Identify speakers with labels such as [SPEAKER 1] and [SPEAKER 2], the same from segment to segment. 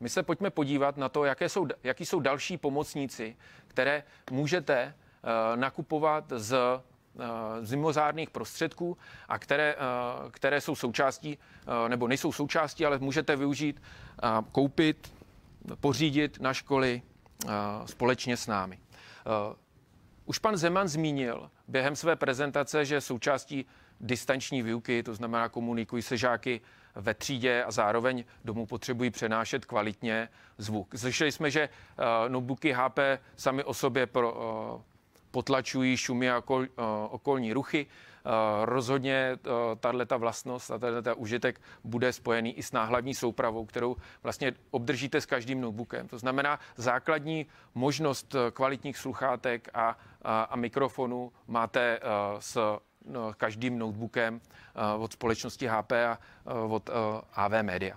[SPEAKER 1] My se pojďme podívat na to, jaké jsou, jaký jsou další pomocníci, které můžete eh, nakupovat z eh, zimozárných prostředků a které, eh, které jsou součástí, nebo nejsou součástí, ale můžete využít, koupit, pořídit na školy společně s námi. Už pan Zeman zmínil během své prezentace, že součástí distanční výuky, to znamená komunikují se žáky ve třídě a zároveň domů potřebují přenášet kvalitně zvuk. Slyšeli jsme, že uh, notebooky HP sami o sobě pro, uh, potlačují šumy a okol, uh, okolní ruchy. Uh, rozhodně uh, tato vlastnost a tato užitek bude spojený i s náhlavní soupravou, kterou vlastně obdržíte s každým notebookem. To znamená, základní možnost kvalitních sluchátek a, a, a mikrofonu máte s No, každým notebookem eh, od společnosti HP a eh, od eh, AV Media.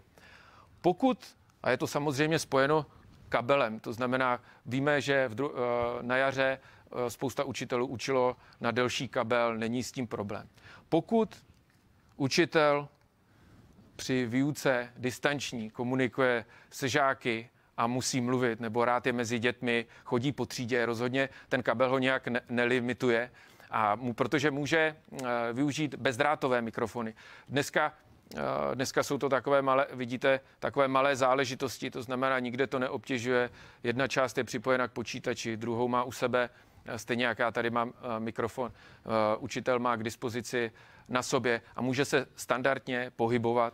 [SPEAKER 1] Pokud, a je to samozřejmě spojeno kabelem, to znamená, víme, že v dru- na jaře spousta učitelů učilo na delší kabel, není s tím problém. Pokud učitel při výuce distanční komunikuje se žáky a musí mluvit, nebo rád je mezi dětmi, chodí po třídě, rozhodně ten kabel ho nějak ne- nelimituje, a mu, protože může eh, využít bezdrátové mikrofony. Dneska eh, Dneska jsou to takové malé, vidíte, takové malé záležitosti, to znamená, nikde to neobtěžuje. Jedna část je připojena k počítači, druhou má u sebe, eh, stejně jak já tady mám mikrofon, učitel má k dispozici na sobě a může se standardně pohybovat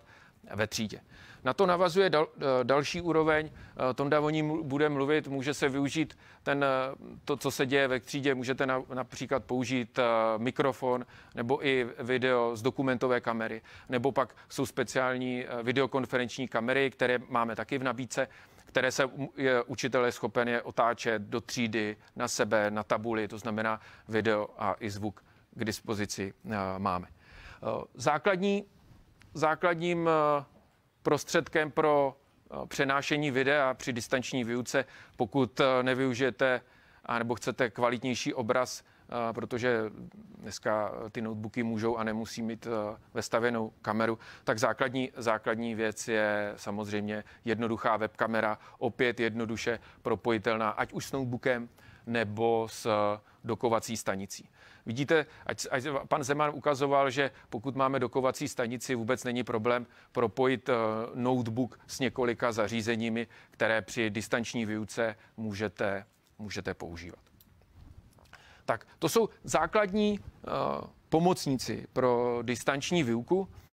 [SPEAKER 1] ve třídě. Na to navazuje dal, eh, další úroveň, eh, Tonda o ní bude mluvit, může se využít ten, eh, to, co se děje ve třídě, můžete na, například použít mikrofon nebo i video z dokumentové kamery, nebo pak jsou speciální videokonferenční kamery, které máme taky v nabídce, které se je, učitel je schopen je otáčet do třídy, na sebe, na tabuli, to znamená video a i zvuk k dispozici máme. Základní základním eh, prostředkem pro eh, přenášení videa při distanční výuce, pokud eh, nevyužijete nebo chcete kvalitnější obraz, protože dneska ty notebooky můžou a nemusí mít vestavenou kameru, tak základní, základní věc je samozřejmě jednoduchá webkamera, opět jednoduše propojitelná, ať už s notebookem nebo s dokovací stanicí. Vidíte, ať, ať pan Zeman ukazoval, že pokud máme dokovací stanici, vůbec není problém propojit eh, notebook s několika zařízeními, které při distanční výuce můžete, můžete používat. Tak to jsou základní uh, pomocníci pro distanční výuku.